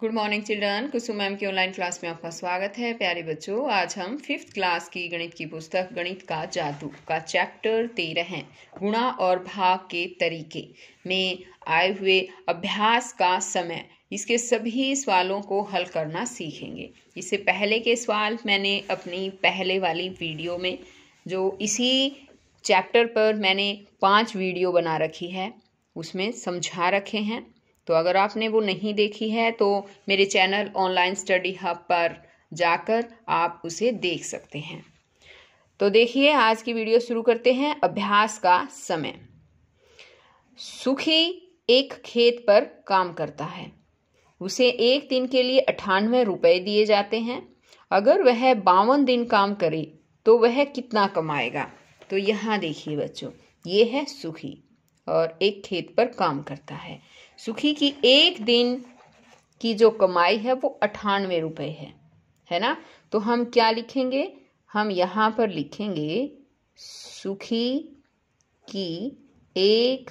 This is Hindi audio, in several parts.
good morning children Kusum ma'am की ऑनलाइन क्लास में आपका स्वागत है प्यारे बच्चों आज हम फिफ्थ क्लास की गणित की पुस्तक गणित का जादू का चैप्टर तेरह है गुणा और भाग के तरीके में आए हुए अभ्यास का समय इसके सभी सवालों को हल करना सीखेंगे इससे पहले के सवाल मैंने अपनी पहले वाली वीडियो में जो इसी चैप्टर पर मैंने पाँच वीडियो बना रखी है उसमें समझा रखे हैं तो अगर आपने वो नहीं देखी है तो मेरे चैनल ऑनलाइन स्टडी हब पर जाकर आप उसे देख सकते हैं तो देखिए आज की वीडियो शुरू करते हैं अभ्यास का समय सुखी एक खेत पर काम करता है उसे एक दिन के लिए अठानवे रुपए दिए जाते हैं अगर वह बावन दिन काम करे तो वह कितना कमाएगा तो यहाँ देखिए बच्चों ये है सुखी और एक खेत पर काम करता है सुखी की एक दिन की जो कमाई है वो अठानवे रुपये है है ना तो हम क्या लिखेंगे हम यहाँ पर लिखेंगे सुखी की एक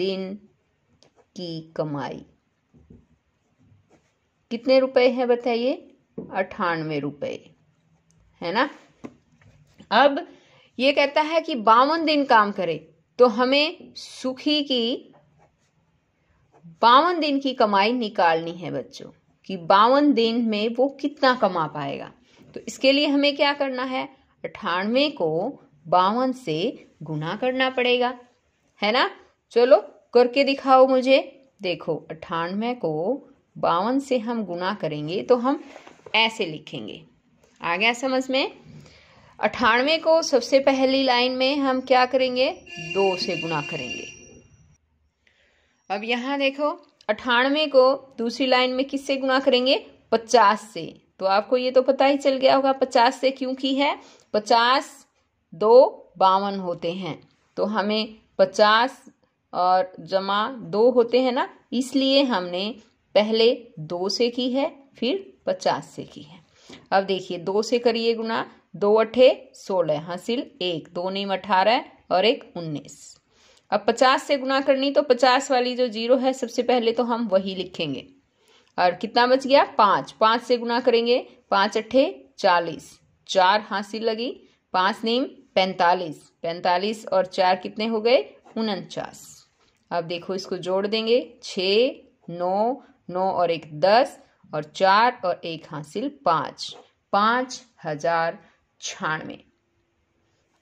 दिन की कमाई कितने रुपए हैं बताइए अठानवे रुपए है ना अब ये कहता है कि बावन दिन काम करे तो हमें सुखी की बावन दिन की कमाई निकालनी है बच्चों कि बावन दिन में वो कितना कमा पाएगा तो इसके लिए हमें क्या करना है अठानवे को बावन से गुना करना पड़ेगा है ना चलो करके दिखाओ मुझे देखो अठानवे को बावन से हम गुना करेंगे तो हम ऐसे लिखेंगे आ गया समझ में अठानवे को सबसे पहली लाइन में हम क्या करेंगे दो से गुना करेंगे अब यहाँ देखो अठानवे को दूसरी लाइन में किससे गुणा करेंगे पचास से तो आपको ये तो पता ही चल गया होगा पचास से क्योंकि है पचास दो बावन होते हैं तो हमें पचास और जमा दो होते हैं ना इसलिए हमने पहले दो से की है फिर पचास से की है अब देखिए दो से करिए गुना दो अठे सोलह हासिल एक दो नीम अठारह और एक उन्नीस अब पचास से गुना करनी तो पचास वाली जो जीरो है सबसे पहले तो हम वही लिखेंगे और कितना बच गया पाँच पाँच से गुना करेंगे पाँच अट्ठे चालीस चार हासिल लगी पाँच नीम पैंतालीस पैंतालीस और चार कितने हो गए उनचास अब देखो इसको जोड़ देंगे छ नौ नौ और एक दस और चार और एक हासिल पाँच पाँच हजार छियानवे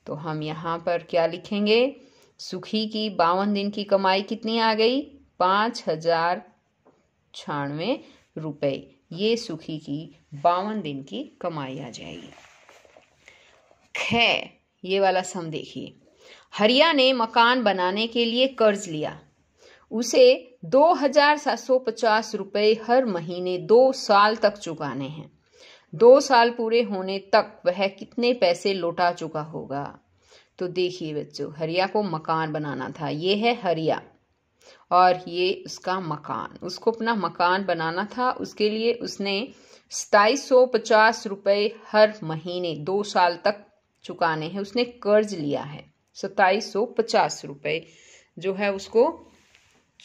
तो हम यहाँ पर क्या लिखेंगे सुखी की बावन दिन की कमाई कितनी आ गई पाँच हजार छियानवे रुपये ये सुखी की बावन दिन की कमाई आ जाएगी खै ये वाला सम देखिए हरिया ने मकान बनाने के लिए कर्ज लिया उसे दो हजार सात सौ पचास रुपये हर महीने दो साल तक चुकाने हैं दो साल पूरे होने तक वह कितने पैसे लौटा चुका होगा तो देखिए बच्चों हरिया को मकान बनाना था ये है हरिया और ये उसका मकान उसको अपना मकान बनाना था उसके लिए उसने सताईस सौ पचास रुपये हर महीने दो साल तक चुकाने हैं उसने कर्ज लिया है सताईस सौ पचास रुपये जो है उसको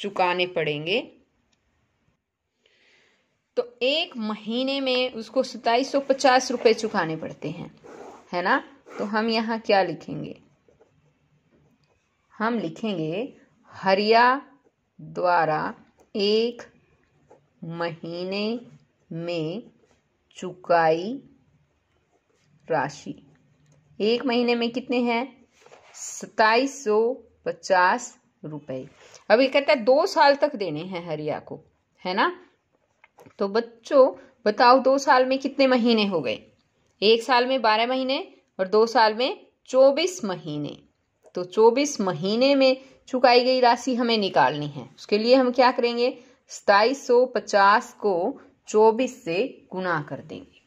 चुकाने पड़ेंगे तो एक महीने में उसको सताईस सौ पचास रुपये चुकाने पड़ते हैं है ना तो हम यहाँ क्या लिखेंगे हम लिखेंगे हरिया द्वारा एक महीने में चुकाई राशि एक महीने में कितने हैं सताईस सौ पचास रुपये अब ये कहता है दो साल तक देने हैं हरिया को है ना तो बच्चों बताओ दो साल में कितने महीने हो गए एक साल में बारह महीने और दो साल में चौबीस महीने तो चौबीस महीने में चुकाई गई राशि हमें निकालनी है उसके लिए हम क्या करेंगे सताईस सौ पचास को चौबीस से गुना कर देंगे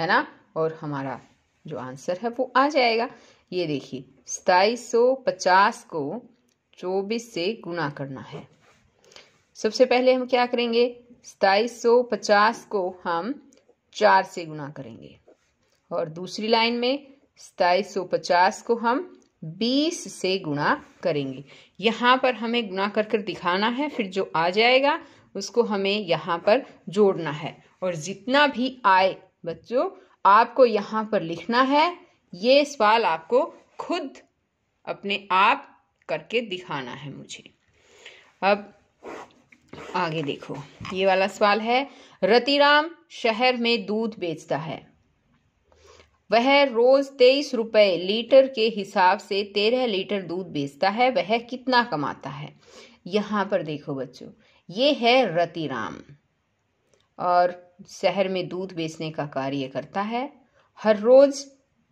है ना और हमारा जो आंसर है वो आ जाएगा ये देखिए सताईस सौ पचास को चौबीस से गुना करना है सबसे पहले हम क्या करेंगे सताईस सौ पचास को हम चार से गुना करेंगे और दूसरी लाइन में सताईस सौ पचास को हम बीस से गुणा करेंगे यहाँ पर हमें गुणा कर कर दिखाना है फिर जो आ जाएगा उसको हमें यहाँ पर जोड़ना है और जितना भी आए बच्चों आपको यहाँ पर लिखना है ये सवाल आपको खुद अपने आप करके दिखाना है मुझे अब आगे देखो ये वाला सवाल है रतिराम शहर में दूध बेचता है वह रोज तेईस रुपए लीटर के हिसाब से तेरह लीटर दूध बेचता है वह कितना कमाता है यहाँ पर देखो बच्चों ये है रतिराम और शहर में दूध बेचने का कार्य करता है हर रोज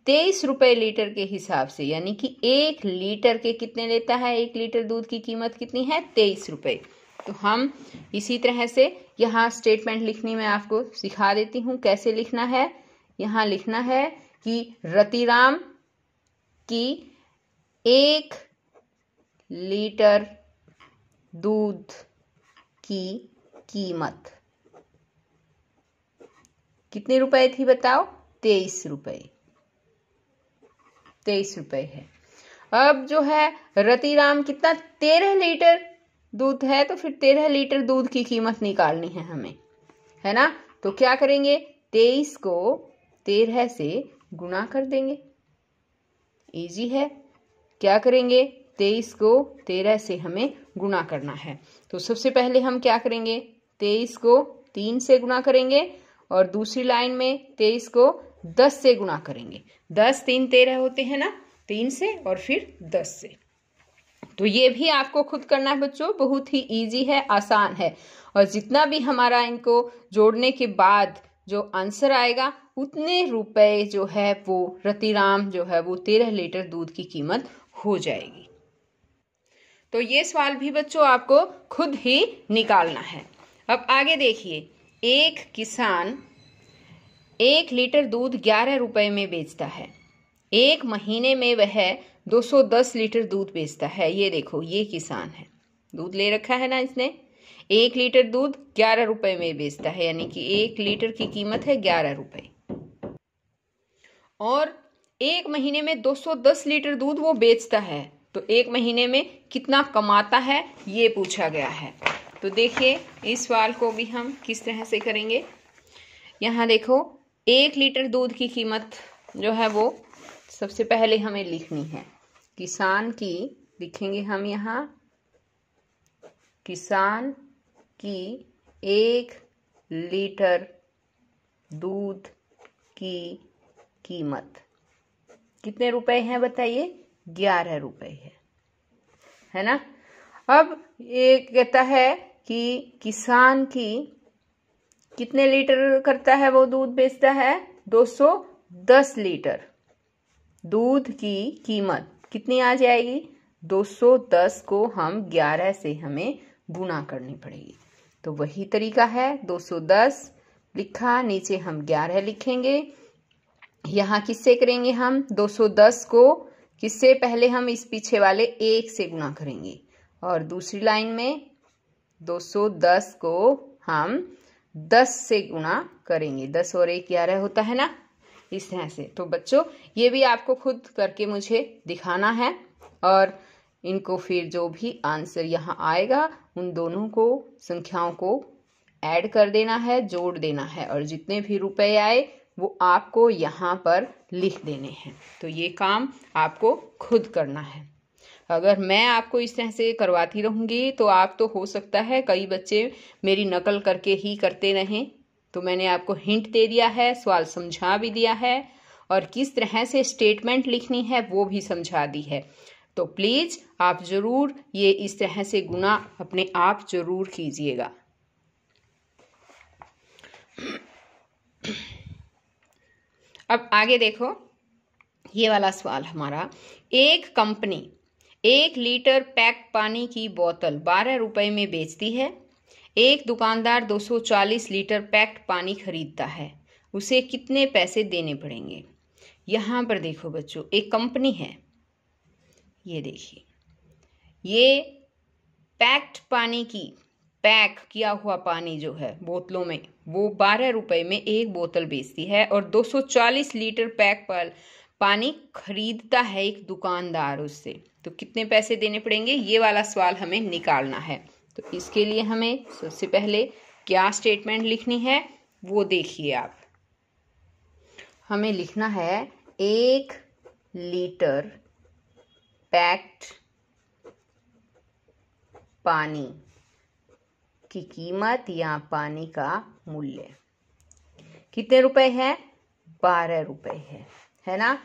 तेईस रुपए लीटर के हिसाब से यानी कि एक लीटर के कितने लेता है एक लीटर दूध की कीमत कितनी है तेईस रुपये तो हम इसी तरह से यहाँ स्टेटमेंट लिखने में आपको सिखा देती हूँ कैसे लिखना है यहां लिखना है कि रतिराम की एक लीटर दूध की कीमत कितने रुपए थी बताओ तेईस रुपए तेईस रुपए है अब जो है रतिराम कितना तेरह लीटर दूध है तो फिर तेरह लीटर दूध की कीमत निकालनी है हमें है ना तो क्या करेंगे तेईस को तेरह से गुणा कर देंगे इजी है क्या करेंगे तेईस को तेरह से हमें गुणा करना है तो सबसे पहले हम क्या करेंगे तेईस को तीन से गुणा करेंगे और दूसरी लाइन में तेईस को दस से गुणा करेंगे दस तीन तेरह होते हैं ना तीन से और फिर दस से तो ये भी आपको खुद करना है बच्चों बहुत ही इजी है आसान है और जितना भी हमारा इनको जोड़ने के बाद जो आंसर आएगा उतने रुपए जो है वो रतिराम जो है वो तेरह लीटर दूध की कीमत हो जाएगी तो ये सवाल भी बच्चों आपको खुद ही निकालना है अब आगे देखिए एक किसान एक लीटर दूध ग्यारह रुपए में बेचता है एक महीने में वह 210 लीटर दूध बेचता है ये देखो ये किसान है दूध ले रखा है ना इसने एक लीटर दूध ग्यारह रुपए में बेचता है यानी कि एक लीटर की कीमत है ग्यारह रुपए और एक महीने में 210 लीटर दूध वो बेचता है तो एक महीने में कितना कमाता है ये पूछा गया है तो देखिए इस सवाल को भी हम किस तरह से करेंगे यहाँ देखो एक लीटर दूध की कीमत जो है वो सबसे पहले हमें लिखनी है किसान की लिखेंगे हम यहाँ किसान की एक लीटर दूध की कीमत कितने रुपए हैं बताइए ग्यारह रुपए है है ना अब ये कहता है कि किसान की कितने लीटर करता है वो दूध बेचता है 210 लीटर दूध की कीमत कितनी आ जाएगी 210 को हम 11 से हमें गुना करनी पड़ेगी तो वही तरीका है 210 लिखा नीचे हम 11 लिखेंगे यहाँ किससे करेंगे हम 210 को किससे पहले हम इस पीछे वाले एक से गुणा करेंगे और दूसरी लाइन में 210 को हम 10 से गुणा करेंगे 10 और एक ग्यारह होता है ना इस तरह से तो बच्चों ये भी आपको खुद करके मुझे दिखाना है और इनको फिर जो भी आंसर यहाँ आएगा उन दोनों को संख्याओं को ऐड कर देना है जोड़ देना है और जितने भी रुपए आए वो आपको यहाँ पर लिख देने हैं तो ये काम आपको खुद करना है अगर मैं आपको इस तरह से करवाती रहूँगी तो आप तो हो सकता है कई बच्चे मेरी नकल करके ही करते रहें तो मैंने आपको हिंट दे दिया है सवाल समझा भी दिया है और किस तरह से स्टेटमेंट लिखनी है वो भी समझा दी है तो प्लीज़ आप ज़रूर ये इस तरह से गुना अपने आप ज़रूर कीजिएगा अब आगे देखो ये वाला सवाल हमारा एक कंपनी एक लीटर पैक पानी की बोतल बारह रुपए में बेचती है एक दुकानदार 240 लीटर पैक्ड पानी खरीदता है उसे कितने पैसे देने पड़ेंगे यहाँ पर देखो बच्चों एक कंपनी है ये देखिए ये पैक्ड पानी की पैक किया हुआ पानी जो है बोतलों में वो बारह रुपए में एक बोतल बेचती है और 240 लीटर पैक पर पानी खरीदता है एक दुकानदार उससे तो कितने पैसे देने पड़ेंगे ये वाला सवाल हमें निकालना है तो इसके लिए हमें सबसे पहले क्या स्टेटमेंट लिखनी है वो देखिए आप हमें लिखना है एक लीटर पैक्ड पानी की कीमत या पानी का मूल्य कितने रुपए है बारह रुपए है है ना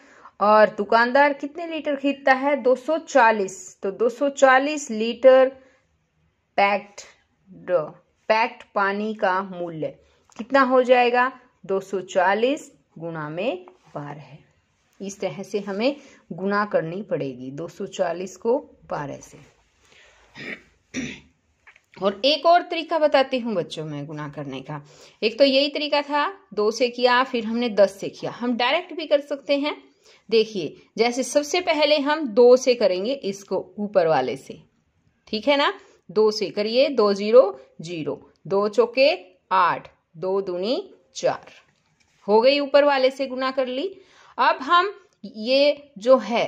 और दुकानदार कितने लीटर खरीदता है 240 तो 240 लीटर पैक्ड पैक्ड पानी का मूल्य कितना हो जाएगा 240 गुणा में बारह इस तरह से हमें गुणा करनी पड़ेगी 240 को बारह से और एक और तरीका बताती हूँ बच्चों में गुना करने का एक तो यही तरीका था दो से किया फिर हमने दस से किया हम डायरेक्ट भी कर सकते हैं देखिए जैसे सबसे पहले हम दो से करेंगे इसको ऊपर वाले से ठीक है ना दो से करिए दो जीरो जीरो दो चौके आठ दो दूनी चार हो गई ऊपर वाले से गुना कर ली अब हम ये जो है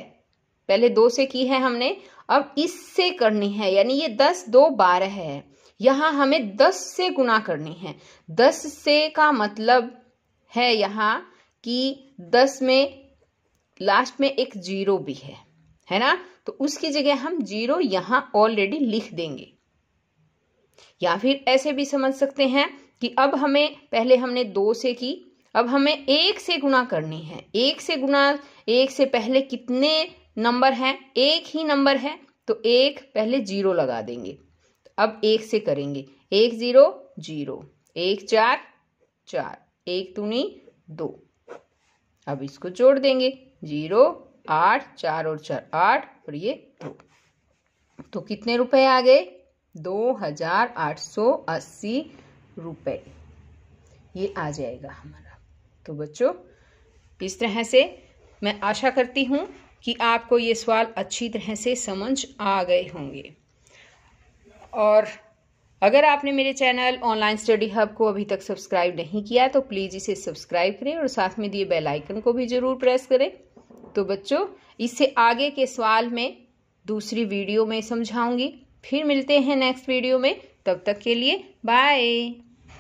पहले दो से की है हमने अब इससे करनी है यानी ये दस दो बारह है यहाँ हमें दस से गुना करनी है दस से का मतलब है यहाँ कि दस में लास्ट में एक जीरो भी है है ना तो उसकी जगह हम जीरो यहाँ ऑलरेडी लिख देंगे या फिर ऐसे भी समझ सकते हैं कि अब हमें पहले हमने दो से की अब हमें एक से गुना करनी है एक से गुना एक से पहले कितने नंबर है एक ही नंबर है तो एक पहले जीरो लगा देंगे अब एक से करेंगे एक जीरो जीरो एक चार चार एक दूनी दो अब इसको जोड़ देंगे जीरो आठ चार और चार आठ और ये दो तो कितने रुपए आ गए दो हजार आठ सौ अस्सी रुपए ये आ जाएगा हमारा तो बच्चों इस तरह से मैं आशा करती हूँ कि आपको ये सवाल अच्छी तरह से समझ आ गए होंगे और अगर आपने मेरे चैनल ऑनलाइन स्टडी हब को अभी तक सब्सक्राइब नहीं किया तो प्लीज़ इसे सब्सक्राइब करें और साथ में दिए बेल आइकन को भी ज़रूर प्रेस करें तो बच्चों इससे आगे के सवाल में दूसरी वीडियो में समझाऊंगी फिर मिलते हैं नेक्स्ट वीडियो में तब तक के लिए बाय